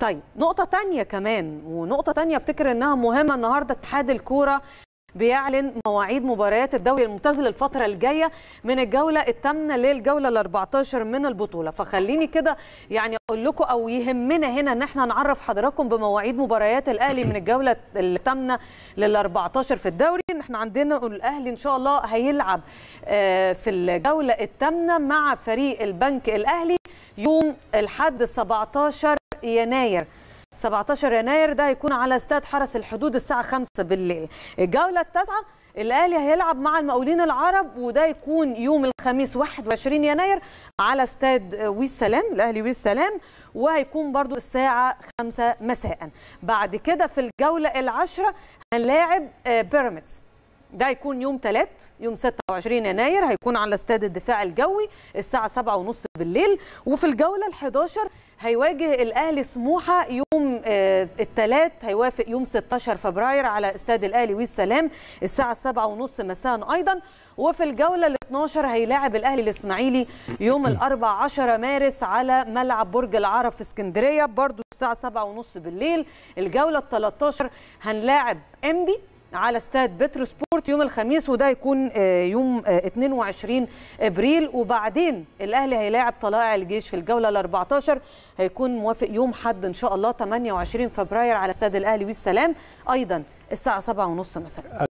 طيب نقطة تانية كمان ونقطة تانية افتكر انها مهمة النهاردة اتحاد الكورة بيعلن مواعيد مباريات الدوري الممتاز للفترة الجاية من الجولة الثامنة للجولة ال 14 من البطولة فخليني كده يعني اقول لكم او يهمنا هنا ان احنا نعرف حضراتكم بمواعيد مباريات الاهلي من الجولة الثامنة لل 14 في الدوري ان احنا عندنا الاهلي ان شاء الله هيلعب آه، في الجولة الثامنة مع فريق البنك الاهلي يوم الحد 17 يناير 17 يناير ده هيكون على استاد حرس الحدود الساعه 5 بالليل الجوله التاسعه الاهلي هيلعب مع المقاولين العرب وده يكون يوم الخميس 21 يناير على استاد ويسلام الاهلي ويسلام وهيكون برضو الساعه 5 مساء بعد كده في الجوله العاشره هنلاعب آه، بيراميدز ده هيكون يوم 3 يوم 26 يناير هيكون على استاد الدفاع الجوي الساعه 7:30 بالليل وفي الجوله ال11 هيواجه الاهلي سموحه يوم آه، الثلاث هيوافق يوم 16 فبراير على استاد الاهلي والسلام الساعه 7:30 مساء ايضا وفي الجوله ال12 هيلاعب الاهلي الاسماعيلي يوم ال 14 مارس على ملعب برج العرب في اسكندريه برضو الساعه 7:30 بالليل الجوله ال13 هنلاعب انبي على استاد بترو سبورت يوم الخميس وده يكون آه، يوم 22 آه، ابريل وبعدين الاهلي هيلاعب طلائع الجيش في الجوله ال 14 هيكون موافق يوم حد ان شاء الله 28 فبراير على استاد الاهلي والسلام ايضا الساعه 7:30 مساء